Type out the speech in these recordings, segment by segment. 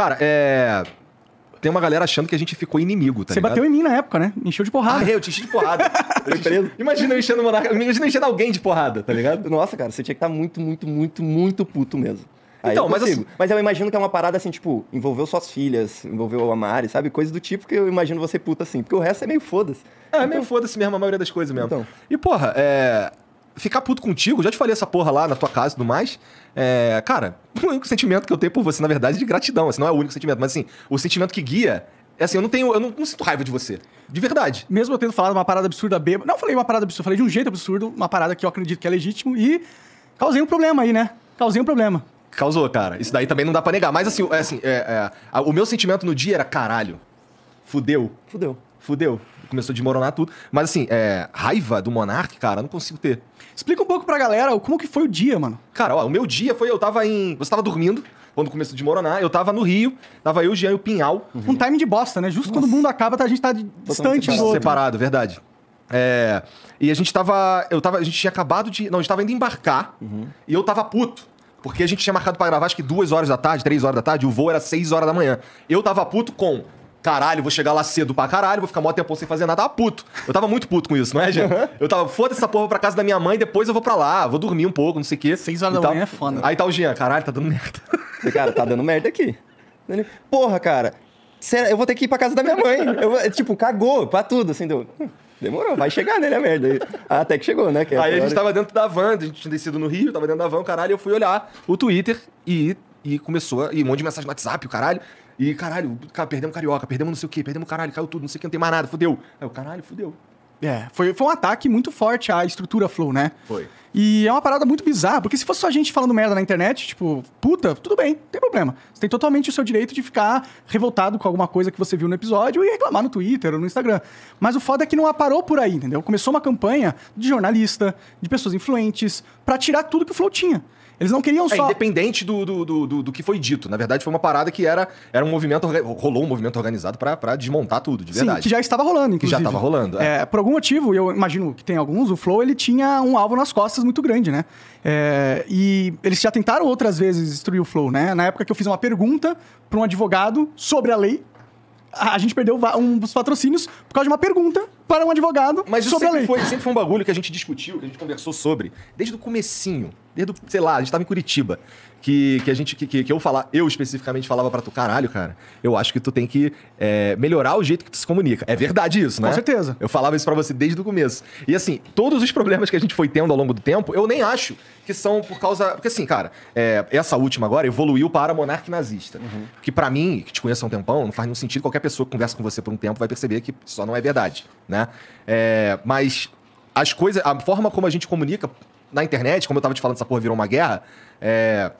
Cara, é. Tem uma galera achando que a gente ficou inimigo, tá Você ligado? bateu em mim na época, né? Me encheu de porrada. Ah, eu te enchi de porrada. eu preso. Imagina eu enchendo, Imagina enchendo alguém de porrada, tá ligado? Nossa, cara, você tinha que estar tá muito, muito, muito, muito puto mesmo. Aí então, eu mas, assim, mas eu imagino que é uma parada assim, tipo, envolveu suas filhas, envolveu a Mari, sabe? Coisa do tipo que eu imagino você puto assim, porque o resto é meio foda-se. É, é então... meio foda-se mesmo, a maioria das coisas mesmo. Então. E porra, é ficar puto contigo, já te falei essa porra lá na tua casa e tudo mais. É, cara, o único sentimento que eu tenho por você, na verdade, é de gratidão. Assim, não é o único sentimento, mas assim, o sentimento que guia é assim, eu não tenho. Eu não, não sinto raiva de você. De verdade. Mesmo eu tendo falado uma parada absurda bêbada. Não falei uma parada absurda, falei de um jeito absurdo, uma parada que eu acredito que é legítimo e causei um problema aí, né? Causei um problema. Causou, cara. Isso daí também não dá pra negar. Mas assim, é, assim é, é o meu sentimento no dia era caralho. Fudeu. Fudeu fudeu. Começou a desmoronar tudo. Mas assim, é, raiva do Monark, cara, eu não consigo ter. Explica um pouco pra galera como que foi o dia, mano. Cara, ó, o meu dia foi, eu tava em... Você tava dormindo, quando começou a desmoronar, eu tava no Rio, tava eu, o Jean e o Pinhal. Uhum. Um time de bosta, né? Justo Nossa. quando o mundo acaba, tá, a gente tá distante separado. do outro. Separado, verdade. É, e a gente tava. Eu tava. A gente tinha acabado de. Não, a gente tava indo embarcar uhum. e eu tava puto. Porque a gente tinha marcado para gravar acho que duas horas da tarde, três horas da tarde, o voo era seis horas da manhã. Eu tava puto com caralho, vou chegar lá cedo pra caralho, vou ficar mó tempo sem fazer nada. Tava puto. Eu tava muito puto com isso, não é, gente? Eu tava, foda essa porra pra casa da minha mãe, depois eu vou pra lá, vou dormir um pouco, não sei o quê. Seis horas da manhã é foda. Aí tá o Jean, caralho, tá dando merda. Cara, tá dando merda aqui. Porra, cara, eu vou ter que ir pra casa da minha mãe. Eu, tipo, cagou pra tudo, assim, deu... Hum, demorou, vai chegar nele a é merda. Até que chegou, né? Que aí a gente tava dentro da van, a gente tinha descido no Rio, tava dentro da van, caralho, eu fui olhar o Twitter e, e começou, e um monte de mensagem no WhatsApp, o caralho. E caralho, perdemos Carioca, perdemos não sei o quê, perdemos caralho, caiu tudo, não sei o que, não tem mais nada, fudeu. Aí o caralho, fudeu. É, foi, foi um ataque muito forte à estrutura Flow, né? Foi. E é uma parada muito bizarra, porque se fosse só a gente falando merda na internet, tipo, puta, tudo bem, não tem problema. Você tem totalmente o seu direito de ficar revoltado com alguma coisa que você viu no episódio e reclamar no Twitter ou no Instagram. Mas o foda é que não parou por aí, entendeu? Começou uma campanha de jornalista, de pessoas influentes, para tirar tudo que o Flow tinha. Eles não queriam é, só. Independente do, do, do, do, que foi dito. Na verdade, foi uma parada que era, era um movimento. Rolou um movimento organizado para desmontar tudo, de verdade. Sim, que já estava rolando, inclusive. Que já estava rolando. É. é. por algum motivo, e eu imagino que tem alguns, o Flow ele tinha um alvo nas costas muito grande, né? É, e eles já tentaram outras vezes destruir o Flow, né? Na época que eu fiz uma pergunta para um advogado sobre a lei, a gente perdeu um dos patrocínios por causa de uma pergunta para um advogado Mas sobre a lei. Foi, sempre foi um bagulho que a gente discutiu, que a gente conversou sobre, desde o comecinho, desde, o, sei lá, a gente tava em Curitiba, que, que a gente, que, que eu falar, eu especificamente falava para tu, caralho, cara, eu acho que tu tem que é, melhorar o jeito que tu se comunica. É verdade isso, né? Com certeza. Eu falava isso para você desde o começo. E assim, todos os problemas que a gente foi tendo ao longo do tempo, eu nem acho que são por causa, porque assim, cara, é, essa última agora evoluiu para monarca nazista, uhum. que para mim, que te conheço há um tempão, não faz nenhum sentido qualquer pessoa que conversa com você por um tempo vai perceber que só não é verdade, né? né? É, mas as coisas, a forma como a gente comunica na internet, como eu tava te falando, essa porra virou uma guerra, é,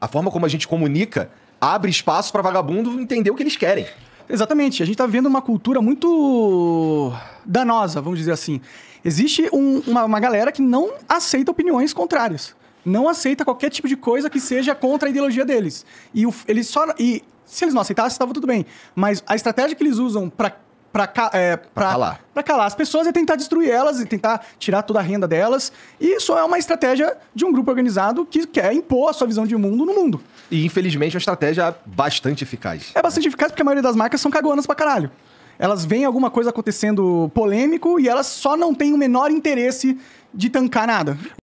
a forma como a gente comunica abre espaço para vagabundo entender o que eles querem. Exatamente. A gente está vendo uma cultura muito danosa, vamos dizer assim. Existe um, uma, uma, galera que não aceita opiniões contrárias. Não aceita qualquer tipo de coisa que seja contra a ideologia deles. E o, eles só. E se eles não aceitassem, estava tudo bem. Mas a estratégia que eles usam para para é, calar. Pra calar as pessoas e tentar destruir elas e tentar tirar toda a renda delas. E isso é uma estratégia de um grupo organizado que quer impor a sua visão de mundo no mundo. E infelizmente é uma estratégia bastante eficaz. É bastante né? eficaz porque a maioria das marcas são cagonas pra caralho. Elas veem alguma coisa acontecendo polêmico e elas só não têm o menor interesse de tancar nada.